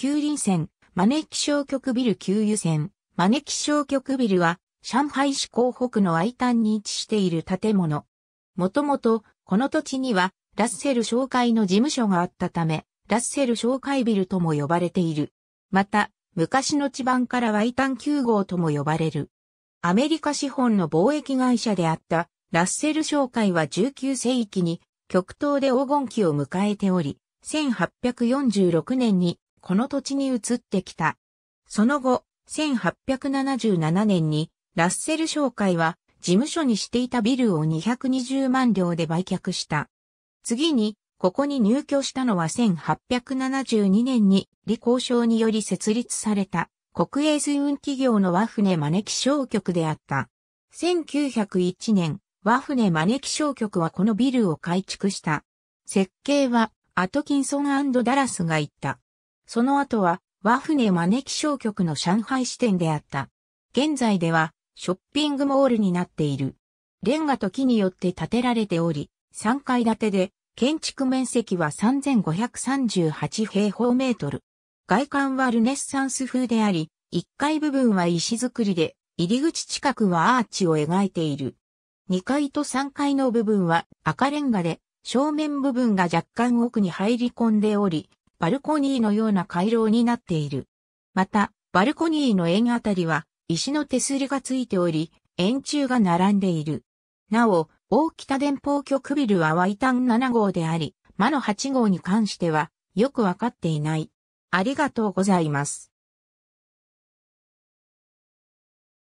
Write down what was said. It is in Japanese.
旧林線、招き小局ビル給油線、招き小局ビルは、上海市港北の愛端に位置している建物。もともと、この土地には、ラッセル商会の事務所があったため、ラッセル商会ビルとも呼ばれている。また、昔の地盤からワイタン9号とも呼ばれる。アメリカ資本の貿易会社であった、ラッセル商会は19世紀に、極東で黄金期を迎えており、1846年にこの土地に移ってきた。その後、1877年にラッセル商会は事務所にしていたビルを220万両で売却した。次に、ここに入居したのは1872年に、李交渉により設立された国営水運企業の和船招き商局であった。1901年、和船招き商局はこのビルを改築した。設計は、アトキンソンダラスが言った。その後は、和船招き商局の上海支店であった。現在では、ショッピングモールになっている。レンガと木によって建てられており、3階建てで、建築面積は3538平方メートル。外観はルネッサンス風であり、1階部分は石造りで、入り口近くはアーチを描いている。2階と3階の部分は赤レンガで、正面部分が若干奥に入り込んでおり、バルコニーのような回廊になっている。また、バルコニーの縁あたりは石の手すりがついており、円柱が並んでいる。なお、大北電報局ビルはタン7号であり、魔の8号に関してはよくわかっていない。ありがとうございます。